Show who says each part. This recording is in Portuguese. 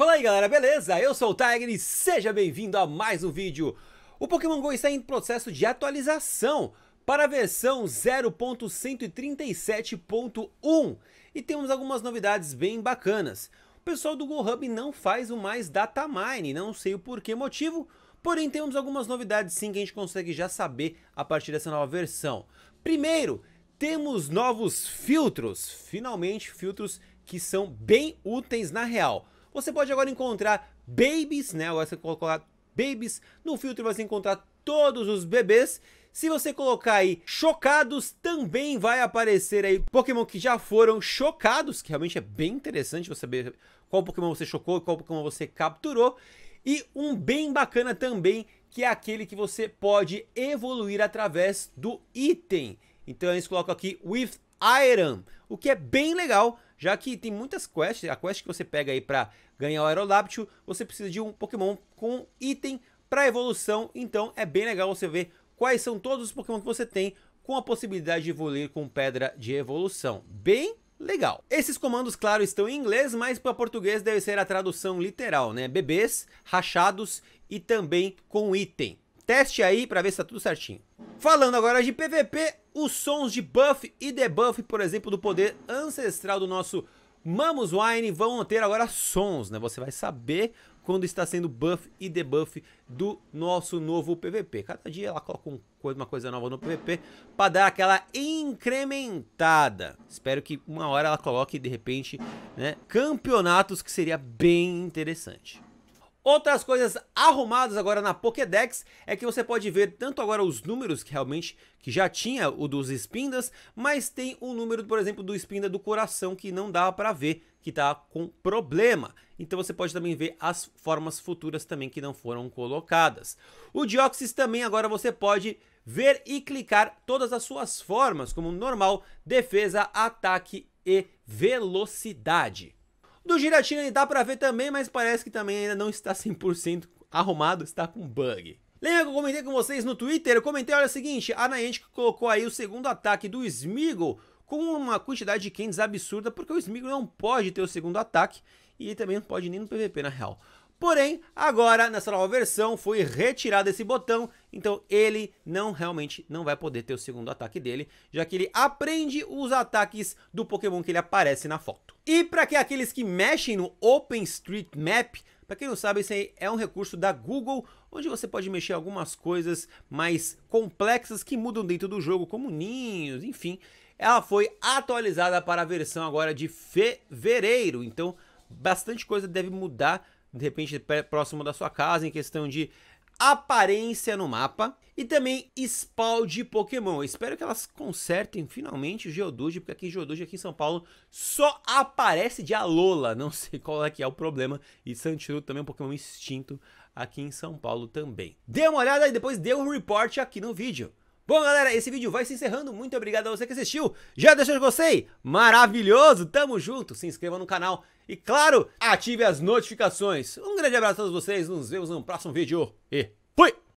Speaker 1: Fala aí galera, beleza? Eu sou o Tiger e seja bem-vindo a mais um vídeo. O Pokémon GO está em processo de atualização para a versão 0.137.1 e temos algumas novidades bem bacanas. O pessoal do GoHub não faz o mais data mine, não sei o porquê motivo, porém temos algumas novidades sim que a gente consegue já saber a partir dessa nova versão. Primeiro, temos novos filtros, finalmente filtros que são bem úteis na real. Você pode agora encontrar babies, né? Agora você colocar babies no filtro, você encontrar todos os bebês. Se você colocar aí chocados, também vai aparecer aí Pokémon que já foram chocados, que realmente é bem interessante você saber qual Pokémon você chocou e qual Pokémon você capturou. E um bem bacana também, que é aquele que você pode evoluir através do item. Então eles colocam aqui With Iron, o que é bem legal, já que tem muitas quests, a quest que você pega aí para ganhar o Aerolaptio, você precisa de um Pokémon com item para evolução, então é bem legal você ver quais são todos os Pokémon que você tem com a possibilidade de evoluir com pedra de evolução. Bem legal. Esses comandos, claro, estão em inglês, mas para português deve ser a tradução literal, né? Bebês, rachados e também com item. Teste aí para ver se tá tudo certinho. Falando agora de PVP, os sons de buff e debuff, por exemplo, do poder ancestral do nosso Mamos Wine vão ter agora sons, né? Você vai saber quando está sendo buff e debuff do nosso novo PVP. Cada dia ela coloca uma coisa nova no PVP para dar aquela incrementada. Espero que uma hora ela coloque, de repente, né, campeonatos, que seria bem interessante. Outras coisas arrumadas agora na Pokédex é que você pode ver tanto agora os números que realmente que já tinha o dos espindas, mas tem o um número, por exemplo, do espinda do coração que não dá para ver, que tá com problema. Então você pode também ver as formas futuras também que não foram colocadas. O Dioxys também agora você pode ver e clicar todas as suas formas, como normal, defesa, ataque e velocidade. Do Giratina ele dá pra ver também, mas parece que também ainda não está 100% arrumado, está com bug. Lembra que eu comentei com vocês no Twitter? Eu comentei, olha o seguinte, a Niantic colocou aí o segundo ataque do Smigo com uma quantidade de candies absurda, porque o Smigo não pode ter o segundo ataque e também não pode nem no PVP, na real. Porém, agora nessa nova versão foi retirado esse botão, então ele não realmente não vai poder ter o segundo ataque dele, já que ele aprende os ataques do Pokémon que ele aparece na foto. E para que aqueles que mexem no OpenStreetMap, para quem não sabe, aí é um recurso da Google, onde você pode mexer algumas coisas mais complexas que mudam dentro do jogo, como ninhos, enfim. Ela foi atualizada para a versão agora de fevereiro, então bastante coisa deve mudar de repente próximo da sua casa, em questão de aparência no mapa. E também spawn de Pokémon. Eu espero que elas consertem finalmente o Geodude, porque aqui em Geodude, aqui em São Paulo, só aparece de Alola. Não sei qual é que é o problema. E Santiro também é um Pokémon extinto aqui em São Paulo também. Dê uma olhada e depois dê um report aqui no vídeo. Bom, galera, esse vídeo vai se encerrando. Muito obrigado a você que assistiu. Já deixou de gostei? Maravilhoso! Tamo junto! Se inscreva no canal e, claro, ative as notificações. Um grande abraço a todos vocês. Nos vemos no próximo vídeo e fui!